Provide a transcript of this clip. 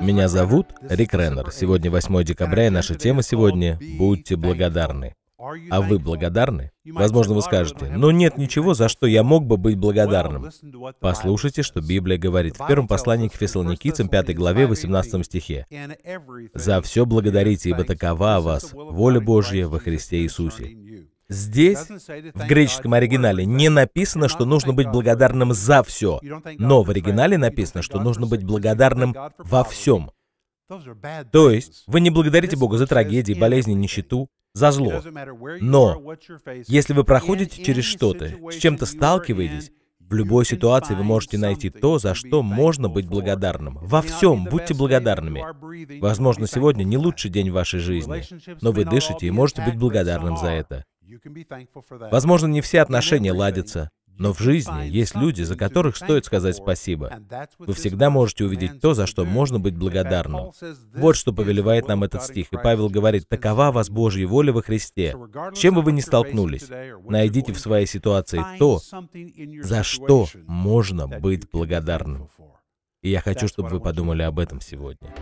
Меня зовут Рик Реннер. Сегодня 8 декабря, и наша тема сегодня — «Будьте благодарны». А вы благодарны? Возможно, вы скажете, но «Ну нет ничего, за что я мог бы быть благодарным. Послушайте, что Библия говорит в первом послании к Фессалоникийцам, 5 главе, 18 стихе. «За все благодарите, ибо такова вас воля Божья во Христе Иисусе». Здесь, в греческом оригинале, не написано, что нужно быть благодарным за все, но в оригинале написано, что нужно быть благодарным во всем. То есть, вы не благодарите Бога за трагедии, болезни, нищету, за зло. Но если вы проходите через что-то, с чем-то сталкиваетесь, в любой ситуации вы можете найти то, за что можно быть благодарным. Во всем будьте благодарными. Возможно, сегодня не лучший день в вашей жизни, но вы дышите и можете быть благодарным за это. Возможно, не все отношения ладятся, но в жизни есть люди, за которых стоит сказать спасибо. Вы всегда можете увидеть то, за что можно быть благодарным. Вот что повелевает нам этот стих. И Павел говорит, «Такова вас Божья воля во Христе». С чем бы вы ни столкнулись, найдите в своей ситуации то, за что можно быть благодарным. И я хочу, чтобы вы подумали об этом сегодня.